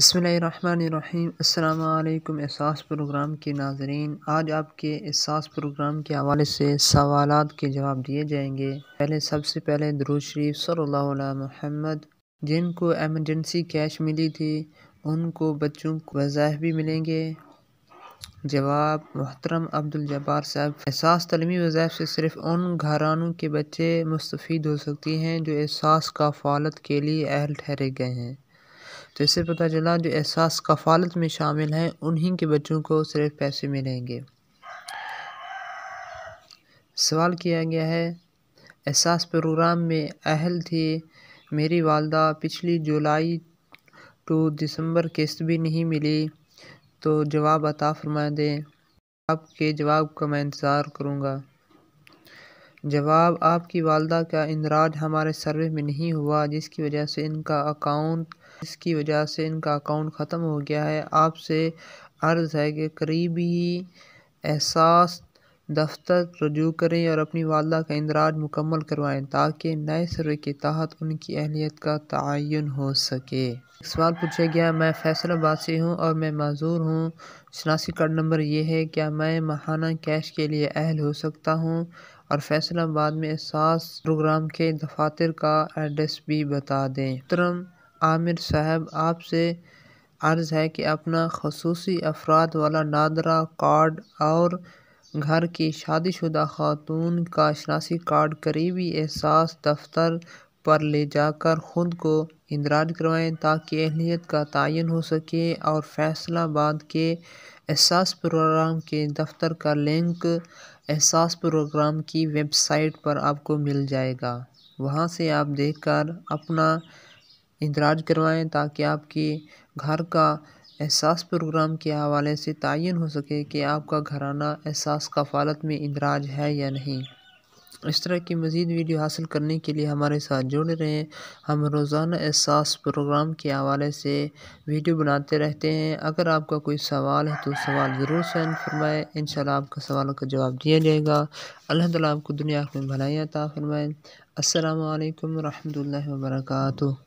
बसमीम् अल्लाम एहसास प्रोग्राम के नाजरन आज आपके एहसास प्रोग्राम के हवाले से सवाल के जवाब दिए जाएंगे पहले सबसे पहले दरूज शरीफ सल्ला महमद जिनको एमरजेंसी कैश मिली थी उनको बच्चों को वज़ाह भी मिलेंगे जवाब मोहतरम अब्दुलजबार साहब एहसास तलमी वजह से सिर्फ उन घरानों के बच्चे मुस्तफ़ हो सकती हैं जो एहसास का फालत के लिए अहल ठहरे गए हैं तो इससे पता चला जो एहसास कफालत में शामिल हैं उन्हीं के बच्चों को सिर्फ पैसे मिलेंगे सवाल किया गया है एहसास प्रोग्राम में अहल थे मेरी वालदा पिछली जुलाई टू दिसंबर किस्त भी नहीं मिली तो जवाब अता फरमा दें आपके जवाब का मैं इंतज़ार करूँगा जवाब आपकी वालदा का इंदराज हमारे सर्वे में नहीं हुआ जिसकी वजह से इनका अकाउंट जिसकी वजह से इनका अकाउंट ख़त्म हो गया है आपसे अर्ज़ है कि करीबी एहसास दफ्तर रजू करें और अपनी वालदा का इंदराज मुकम्मल करवाएं ताकि नए सर्वे के तहत उनकी अहलियत का तयन हो सके सवाल पूछा गया मैं फैसलाबाद से हूँ और मैं माजूर हूँ शनासी कार्ड नंबर ये है क्या मैं माहाना कैश के लिए अहल हो सकता हूँ और फैसलाबाद में सास प्रोग्राम के दफातर का एड्रेस भी बता दें तरम आमिर साहब आपसे अर्ज़ है कि अपना खसूसी अफराद वाला नादरा कार्ड और घर की शादीशुदा खातून का शनासी कार्ड करीबी एहसास दफ्तर पर ले जाकर ख़ुद को इंदराज करवाएँ ताकि अहलियत का तयन हो सके और फैसलाबाद के एहसास प्रोग्राम के दफ्तर का लिंक एहसास प्रोग्राम की वेबसाइट पर आपको मिल जाएगा वहाँ से आप देखकर अपना इंदराज करवाएं ताकि आपके घर का एहसास प्रोग्राम के हवाले से तयन हो सके कि आपका घराना एहसास कफ़ालत में इंदराज है या नहीं इस तरह की मज़ीद वीडियो हासिल करने के लिए हमारे साथ जुड़ रहे हैं हम रोज़ाना एहसास प्रोग्राम के हवाले से वीडियो बनाते रहते हैं अगर आपका कोई सवाल है तो सवाल ज़रूर सैन फरमाएँ इन आपका सवालों का जवाब दिया जाएगा अल्लाह तला आपको दुनिया में भलाई अता फरमाए असल वरहमल वर्का